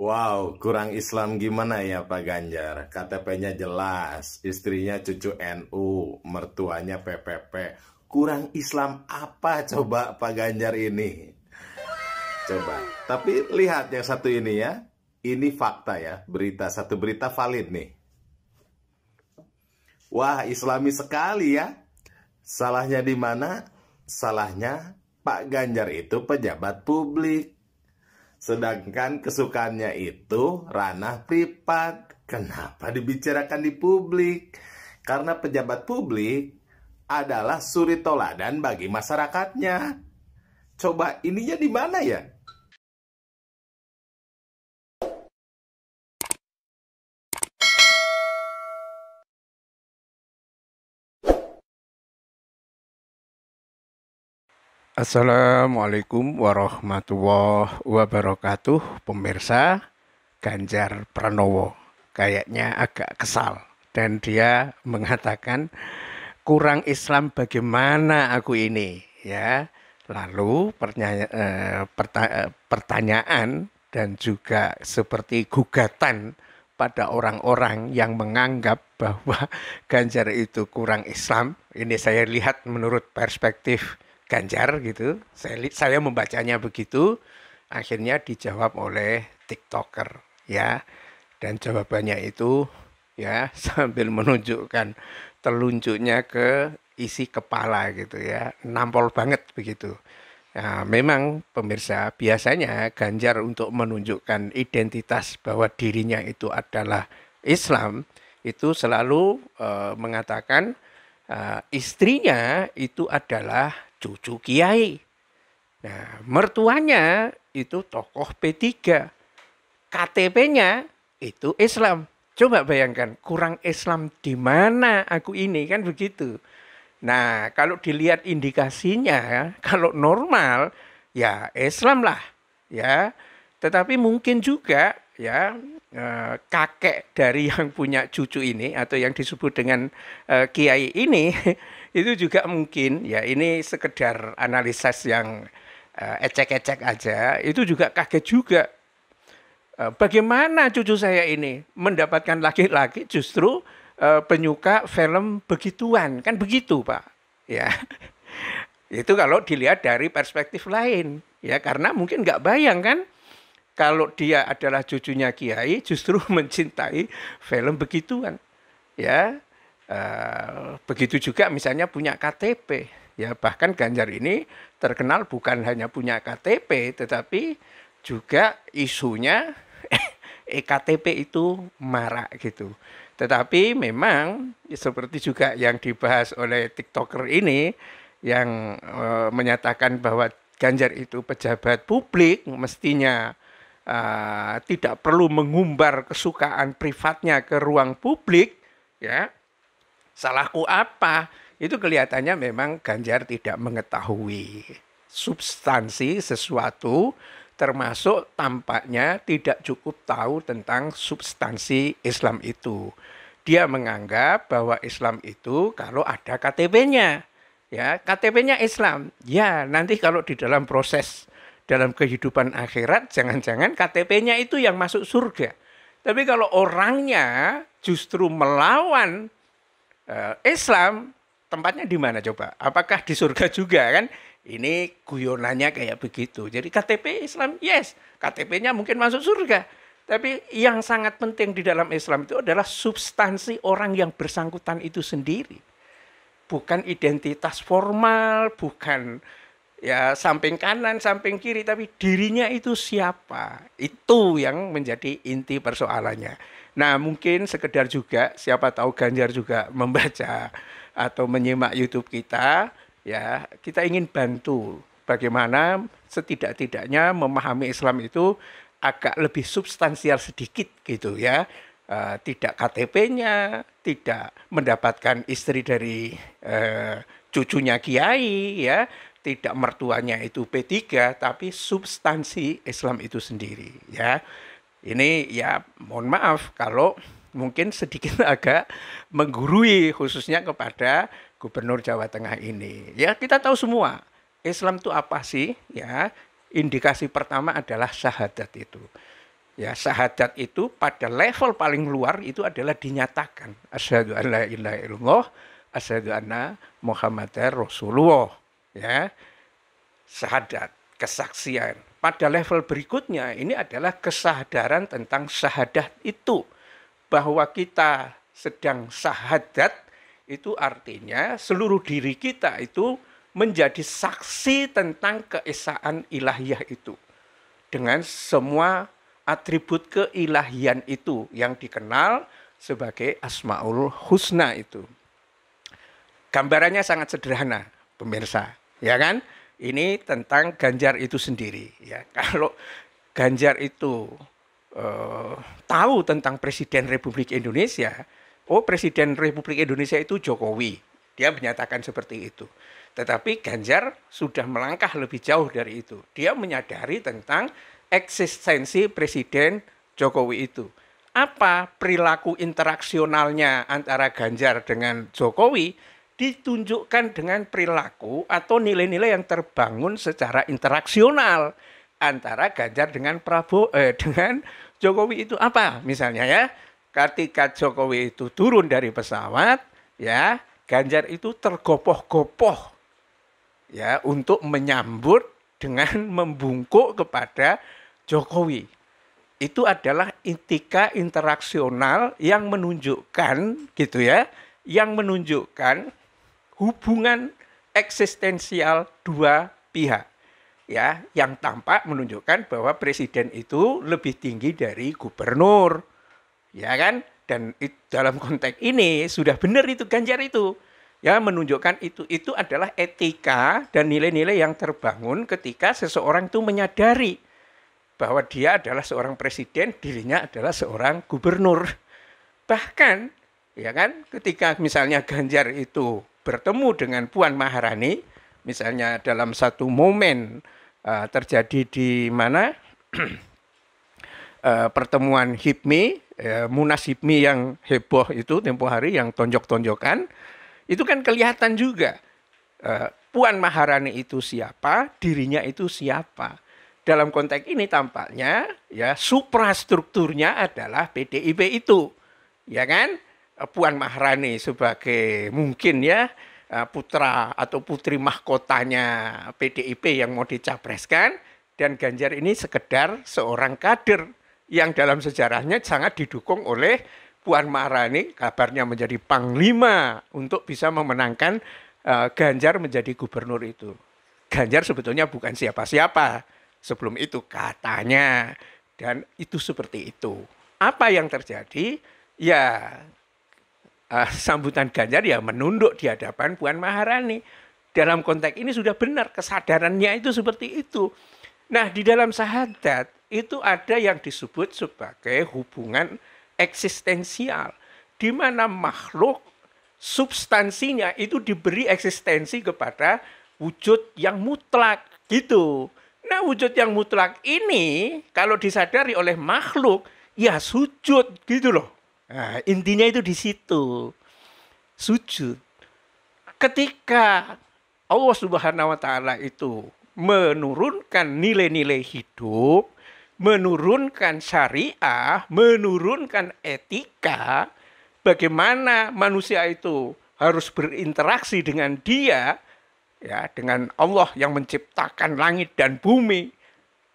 Wow, kurang Islam gimana ya Pak Ganjar? KTP-nya jelas, istrinya cucu NU, mertuanya PPP. Kurang Islam apa coba Pak Ganjar ini? Coba. Tapi lihat yang satu ini ya. Ini fakta ya, berita satu berita valid nih. Wah, Islami sekali ya. Salahnya di mana? Salahnya Pak Ganjar itu pejabat publik Sedangkan kesukaannya itu ranah privat. Kenapa dibicarakan di publik? Karena pejabat publik adalah suri toladan bagi masyarakatnya. Coba ininya di mana ya? Assalamualaikum warahmatullahi wabarakatuh Pemirsa Ganjar Pranowo Kayaknya agak kesal Dan dia mengatakan Kurang Islam bagaimana aku ini ya Lalu pertanya eh, perta eh, pertanyaan dan juga seperti gugatan pada orang-orang yang menganggap bahwa Ganjar itu kurang Islam. Ini saya lihat menurut perspektif Ganjar gitu. Saya saya membacanya begitu, akhirnya dijawab oleh TikToker ya. Dan jawabannya itu ya sambil menunjukkan telunjuknya ke isi kepala gitu ya. Nampol banget begitu. Nah, memang pemirsa biasanya Ganjar untuk menunjukkan identitas bahwa dirinya itu adalah Islam itu selalu uh, mengatakan uh, istrinya itu adalah cucu kiai. Nah, mertuanya itu tokoh P3. KTP-nya itu Islam. Coba bayangkan, kurang Islam di mana aku ini kan begitu. Nah, kalau dilihat indikasinya, ya, kalau normal ya Islam lah, ya. Tetapi mungkin juga ya eh, kakek dari yang punya cucu ini atau yang disebut dengan eh, kiai ini itu juga mungkin ya ini sekedar analisis yang eh, ecek-ecek uh, aja itu juga kaget juga uh, bagaimana cucu saya ini mendapatkan laki-laki justru uh, penyuka film begituan kan begitu pak ya itu kalau dilihat dari perspektif lain ya karena mungkin nggak bayang kan kalau dia adalah cucunya kiai justru mencintai film begituan ya Eh, begitu juga misalnya punya KTP ya bahkan Ganjar ini terkenal bukan hanya punya KTP tetapi juga isunya EKTP eh, eh, itu marak gitu. Tetapi memang seperti juga yang dibahas oleh TikToker ini yang e, menyatakan bahwa Ganjar itu pejabat publik mestinya e, tidak perlu mengumbar kesukaan privatnya ke ruang publik ya Salahku apa? Itu kelihatannya memang Ganjar tidak mengetahui substansi sesuatu termasuk tampaknya tidak cukup tahu tentang substansi Islam itu. Dia menganggap bahwa Islam itu kalau ada KTP-nya. Ya, KTP-nya Islam. Ya, nanti kalau di dalam proses dalam kehidupan akhirat jangan-jangan KTP-nya itu yang masuk surga. Tapi kalau orangnya justru melawan Eh, Islam tempatnya di mana coba? Apakah di surga juga kan? Ini guyonannya kayak begitu. Jadi KTP Islam, yes. KTP-nya mungkin masuk surga. Tapi yang sangat penting di dalam Islam itu adalah substansi orang yang bersangkutan itu sendiri. Bukan identitas formal, bukan ya samping kanan, samping kiri, tapi dirinya itu siapa? Itu yang menjadi inti persoalannya. Nah mungkin sekedar juga, siapa tahu Ganjar juga membaca atau menyimak YouTube kita, ya kita ingin bantu bagaimana setidak-tidaknya memahami Islam itu agak lebih substansial sedikit gitu ya. Uh, tidak KTP-nya, tidak mendapatkan istri dari uh, cucunya kiai ya tidak mertuanya itu P3 tapi substansi Islam itu sendiri ya. Ini ya mohon maaf kalau mungkin sedikit agak menggurui khususnya kepada gubernur Jawa Tengah ini. Ya, kita tahu semua Islam itu apa sih? Ya, indikasi pertama adalah syahadat itu. Ya, syahadat itu pada level paling luar itu adalah dinyatakan asyhadu an la ilaha illallah asyhadu anna muhammadar rasulullah ya syahadat kesaksian pada level berikutnya ini adalah kesadaran tentang syahadat itu bahwa kita sedang syahadat itu artinya seluruh diri kita itu menjadi saksi tentang keesaan ilahiyah itu dengan semua atribut keilahian itu yang dikenal sebagai Asmaul Husna itu. Gambarannya sangat sederhana, pemirsa ya kan? Ini tentang Ganjar itu sendiri. Ya, kalau Ganjar itu eh, tahu tentang Presiden Republik Indonesia, oh Presiden Republik Indonesia itu Jokowi, dia menyatakan seperti itu. Tetapi Ganjar sudah melangkah lebih jauh dari itu. Dia menyadari tentang eksistensi Presiden Jokowi itu. Apa perilaku interaksionalnya antara Ganjar dengan Jokowi ditunjukkan dengan perilaku atau nilai-nilai yang terbangun secara interaksional antara Ganjar dengan Prabowo eh, dengan Jokowi itu apa misalnya ya ketika Jokowi itu turun dari pesawat ya Ganjar itu tergopoh-gopoh ya untuk menyambut dengan membungkuk kepada Jokowi itu adalah etika interaksional yang menunjukkan gitu ya yang menunjukkan hubungan eksistensial dua pihak ya yang tampak menunjukkan bahwa presiden itu lebih tinggi dari gubernur ya kan dan it, dalam konteks ini sudah benar itu Ganjar itu ya menunjukkan itu itu adalah etika dan nilai-nilai yang terbangun ketika seseorang itu menyadari bahwa dia adalah seorang presiden dirinya adalah seorang gubernur bahkan ya kan ketika misalnya Ganjar itu bertemu dengan Puan Maharani, misalnya dalam satu momen uh, terjadi di mana uh, pertemuan HIPMI, uh, Munas HIPMI yang heboh itu tempo hari yang tonjok-tonjokan, itu kan kelihatan juga uh, Puan Maharani itu siapa, dirinya itu siapa. Dalam konteks ini tampaknya ya suprastrukturnya adalah PDIP itu, ya kan? Eh, Puan Maharani sebagai mungkin ya eh, putra atau putri mahkotanya PDIP yang mau dicapreskan dan Ganjar ini sekedar seorang kader yang dalam sejarahnya sangat didukung oleh Puan Maharani kabarnya menjadi panglima untuk bisa memenangkan eh, Ganjar menjadi gubernur itu. Ganjar sebetulnya bukan siapa-siapa sebelum itu katanya dan itu seperti itu. Apa yang terjadi? Ya uh, sambutan Ganjar ya menunduk di hadapan Puan Maharani. Dalam konteks ini sudah benar kesadarannya itu seperti itu. Nah, di dalam sahadat itu ada yang disebut sebagai hubungan eksistensial di mana makhluk substansinya itu diberi eksistensi kepada wujud yang mutlak gitu. Nah, wujud yang mutlak ini kalau disadari oleh makhluk ya sujud gitu loh. Nah, intinya itu di situ. Sujud. Ketika Allah Subhanahu wa taala itu menurunkan nilai-nilai hidup, menurunkan syariah, menurunkan etika, bagaimana manusia itu harus berinteraksi dengan Dia, ya, dengan Allah yang menciptakan langit dan bumi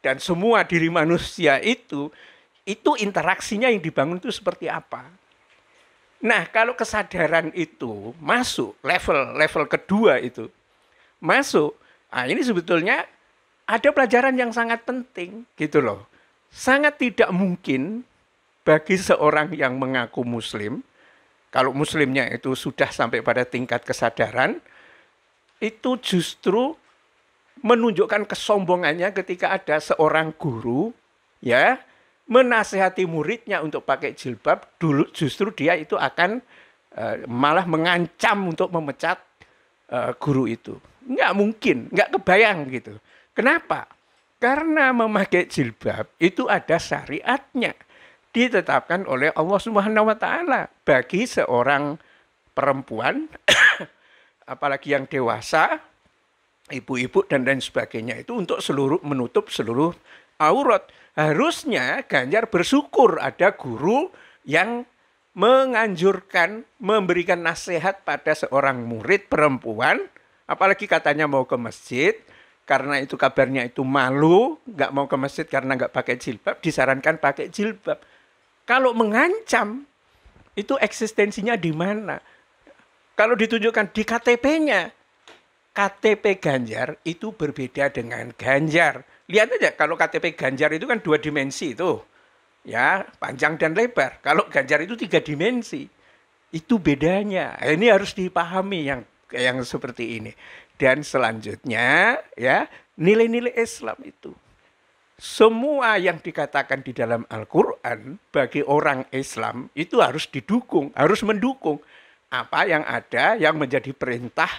dan semua diri manusia itu itu interaksinya yang dibangun itu seperti apa. Nah, kalau kesadaran itu masuk level level kedua itu masuk, nah ini sebetulnya ada pelajaran yang sangat penting gitu loh. Sangat tidak mungkin bagi seorang yang mengaku muslim kalau muslimnya itu sudah sampai pada tingkat kesadaran itu justru menunjukkan kesombongannya ketika ada seorang guru ya menasehati muridnya untuk pakai jilbab, dulu justru dia itu akan uh, malah mengancam untuk memecat uh, guru itu. Nggak mungkin, nggak kebayang gitu. Kenapa? Karena memakai jilbab itu ada syariatnya ditetapkan oleh Allah Subhanahu wa taala bagi seorang perempuan apalagi yang dewasa ibu-ibu dan lain sebagainya itu untuk seluruh menutup seluruh aurat harusnya Ganjar bersyukur ada guru yang menganjurkan, memberikan nasihat pada seorang murid perempuan, apalagi katanya mau ke masjid, karena itu kabarnya itu malu, nggak mau ke masjid karena nggak pakai jilbab, disarankan pakai jilbab. Kalau mengancam, itu eksistensinya di mana? Kalau ditunjukkan di KTP-nya, KTP Ganjar itu berbeda dengan Ganjar. Lihat aja kalau KTP Ganjar itu kan dua dimensi itu. Ya, panjang dan lebar. Kalau Ganjar itu tiga dimensi. Itu bedanya. Nah, ini harus dipahami yang yang seperti ini. Dan selanjutnya ya, nilai-nilai Islam itu. Semua yang dikatakan di dalam Al-Qur'an bagi orang Islam itu harus didukung, harus mendukung apa yang ada yang menjadi perintah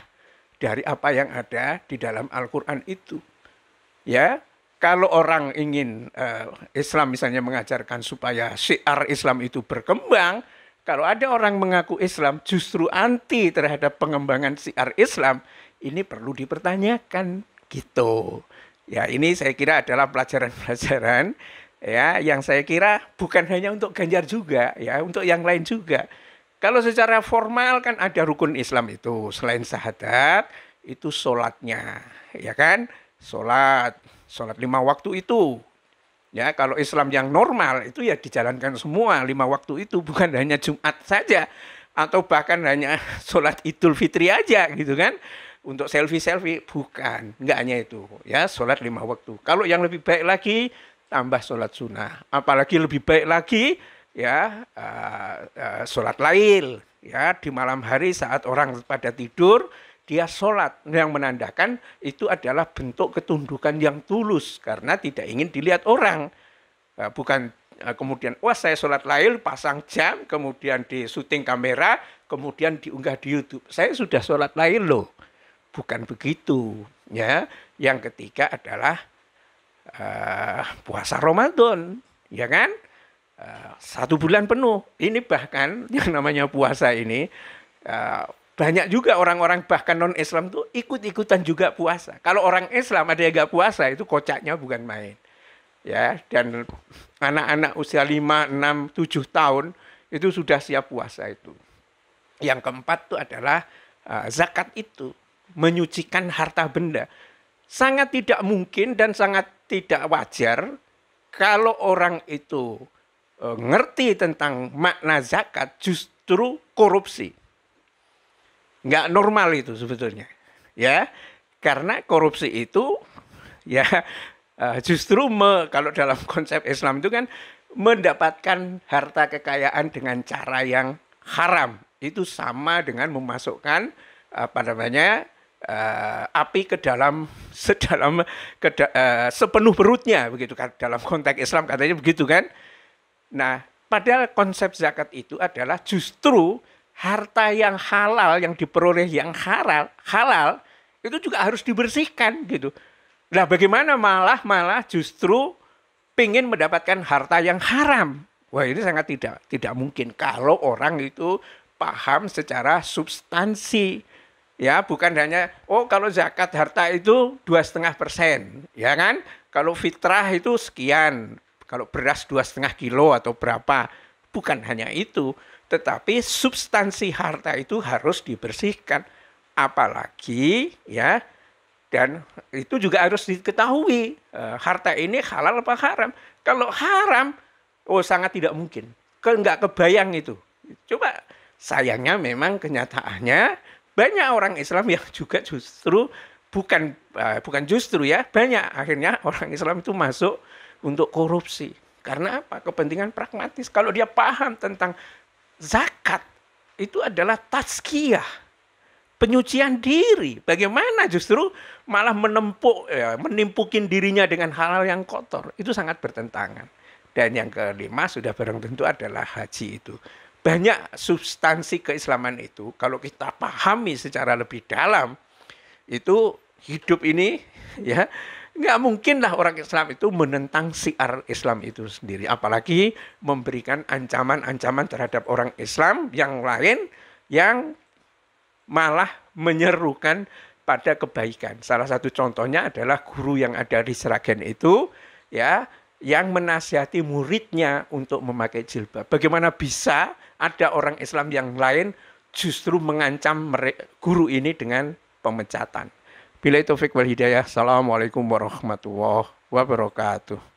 dari apa yang ada di dalam Al-Quran itu. Ya, kalau orang ingin uh, Islam misalnya mengajarkan supaya syiar Islam itu berkembang, kalau ada orang mengaku Islam justru anti terhadap pengembangan syiar Islam, ini perlu dipertanyakan gitu. Ya, ini saya kira adalah pelajaran-pelajaran ya yang saya kira bukan hanya untuk Ganjar juga ya, untuk yang lain juga. Kalau secara formal kan ada rukun Islam itu. Selain syahadat, itu sholatnya. Ya kan? Sholat. Sholat lima waktu itu. Ya, kalau Islam yang normal itu ya dijalankan semua lima waktu itu bukan hanya Jumat saja atau bahkan hanya sholat Idul Fitri aja gitu kan untuk selfie selfie bukan nggak hanya itu ya sholat lima waktu kalau yang lebih baik lagi tambah sholat sunnah apalagi lebih baik lagi ya uh, uh, sholat lail ya di malam hari saat orang pada tidur dia sholat yang menandakan itu adalah bentuk ketundukan yang tulus karena tidak ingin dilihat orang uh, bukan uh, kemudian wah saya sholat lail pasang jam kemudian di syuting kamera kemudian diunggah di YouTube saya sudah sholat lail loh bukan begitu ya yang ketiga adalah uh, puasa Ramadan ya kan Eh, satu bulan penuh. Ini bahkan ya. yang namanya puasa ini uh, banyak juga orang-orang bahkan non Islam tuh ikut-ikutan juga puasa. Kalau orang Islam ada yang gak puasa itu kocaknya bukan main. Ya, dan anak-anak usia lima enam tujuh tahun itu sudah siap puasa itu. Yang keempat itu adalah uh, zakat itu menyucikan harta benda. Sangat tidak mungkin dan sangat tidak wajar kalau orang itu Eh, ngerti tentang makna zakat justru korupsi. Nggak normal itu sebetulnya. Ya, karena korupsi itu ya eh, justru me, kalau dalam konsep Islam itu kan mendapatkan harta kekayaan dengan cara yang haram. Itu sama dengan memasukkan apa namanya uh, api ke dalam sedalam ke da, uh, sepenuh perutnya begitu kan dalam konteks Islam katanya begitu kan Nah, padahal konsep zakat itu adalah justru harta yang halal yang diperoleh yang halal, halal itu juga harus dibersihkan gitu. Nah, bagaimana malah malah justru ingin mendapatkan harta yang haram? Wah, ini sangat tidak tidak mungkin kalau orang itu paham secara substansi ya bukan hanya oh kalau zakat harta itu dua setengah persen ya kan kalau fitrah itu sekian kalau beras dua setengah kilo atau berapa bukan hanya itu tetapi substansi harta itu harus dibersihkan apalagi ya dan itu juga harus diketahui eh, harta ini halal apa haram kalau haram oh sangat tidak mungkin ke nggak kebayang itu coba sayangnya memang kenyataannya banyak orang Islam yang juga justru bukan eh, bukan justru ya banyak akhirnya orang Islam itu masuk untuk korupsi. Karena apa? Kepentingan pragmatis. Kalau dia paham tentang zakat, itu adalah tazkiyah. Penyucian diri. Bagaimana justru malah menempuk, ya, menimpukin dirinya dengan hal-hal yang kotor. Itu sangat bertentangan. Dan yang kelima sudah barang tentu adalah haji itu. Banyak substansi keislaman itu kalau kita pahami secara lebih dalam itu hidup ini ya Nggak mungkinlah orang Islam itu menentang siar Islam itu sendiri. Apalagi memberikan ancaman-ancaman terhadap orang Islam yang lain yang malah menyerukan pada kebaikan. Salah satu contohnya adalah guru yang ada di Seragen itu ya yang menasihati muridnya untuk memakai jilbab. Bagaimana bisa ada orang Islam yang lain justru mengancam guru ini dengan pemecatan? Bila fiqh wal hidayah. Assalamualaikum warahmatullahi wabarakatuh.